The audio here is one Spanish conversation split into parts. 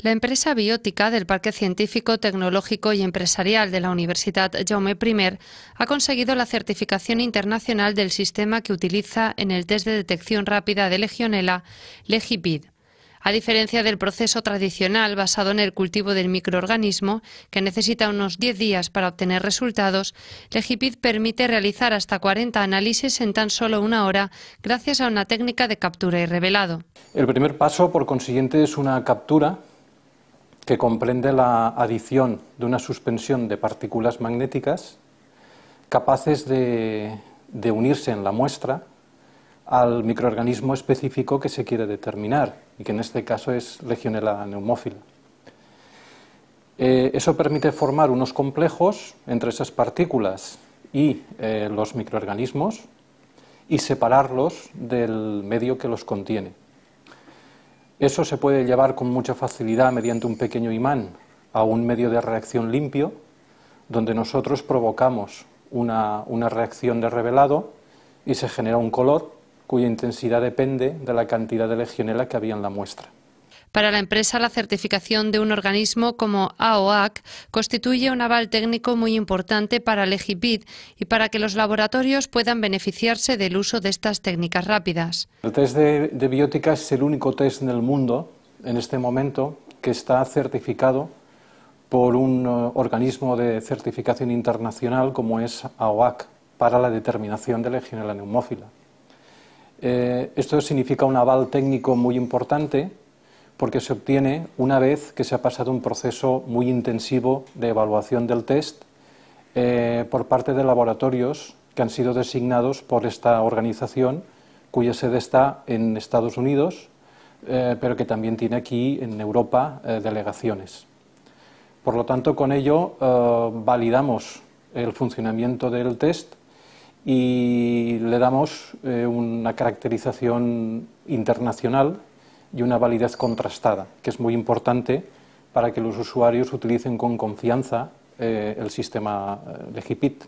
La empresa biótica del Parque Científico, Tecnológico y Empresarial de la Universidad Jaume I ha conseguido la certificación internacional del sistema que utiliza en el test de detección rápida de legionela, Legipid. A diferencia del proceso tradicional basado en el cultivo del microorganismo, que necesita unos 10 días para obtener resultados, Legipid permite realizar hasta 40 análisis en tan solo una hora gracias a una técnica de captura y revelado. El primer paso, por consiguiente, es una captura que comprende la adición de una suspensión de partículas magnéticas capaces de, unirse en la muestra al microorganismo específico que se quiere determinar y que en este caso es Legionella neumófila. Eh, eso permite formar unos complejos entre esas partículas y eh, los microorganismos y separarlos del medio que los contiene. Eso se puede llevar con mucha facilidad mediante un pequeño imán a un medio de reacción limpio, donde nosotros provocamos una, reacción de revelado y se genera un color cuya intensidad depende de la cantidad de legionela que había en la muestra. Para la empresa, la certificación de un organismo como AOAC constituye un aval técnico muy importante para el EGIPID y para que los laboratorios puedan beneficiarse del uso de estas técnicas rápidas. El test de, biótica es el único test en el mundo en este momento que está certificado por un eh, organismo de certificación internacional como es AOAC para la determinación de la neumófila. Eh, esto significa un aval técnico muy importante porque se obtiene una vez que se ha pasado un proceso muy intensivo de evaluación del test eh, por parte de laboratorios que han sido designados por esta organización, cuya sede está en Estados Unidos, eh, pero que también tiene aquí en Europa eh, delegaciones. Por lo tanto, con ello validamos el funcionamiento del test y le damos una caracterización internacional y una validez contrastada, que es muy importante para que los usuarios utilicen con confianza eh, el sistema eh, de Legipit.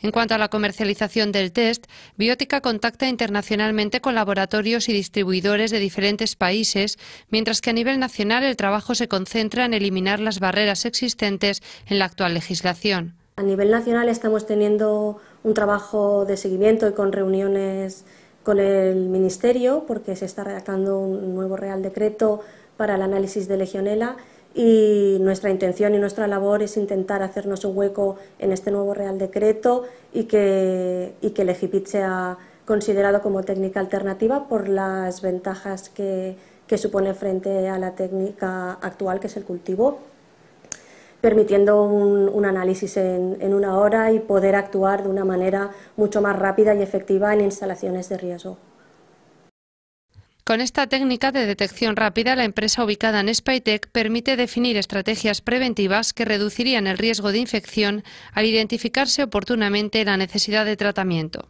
En cuanto a la comercialización del test, Biótica contacta internacionalmente con laboratorios y distribuidores de diferentes países, mientras que a nivel nacional el trabajo se concentra en eliminar las barreras existentes en la actual legislación. A nivel nacional estamos teniendo un trabajo de seguimiento y con reuniones con el Ministerio porque se está redactando un nuevo Real Decreto para el análisis de legionela y nuestra intención y nuestra labor es intentar hacernos un hueco en este nuevo Real Decreto y que, y que el EGIPIT sea considerado como técnica alternativa por las ventajas que supone frente a la técnica actual que es el cultivo permitiendo un, análisis en, en, una hora y poder actuar de una manera mucho más rápida y efectiva en instalaciones de riesgo. Con esta técnica de detección rápida, la empresa ubicada en Spytech permite definir estrategias preventivas que reducirían el riesgo de infección al identificarse oportunamente la necesidad de tratamiento.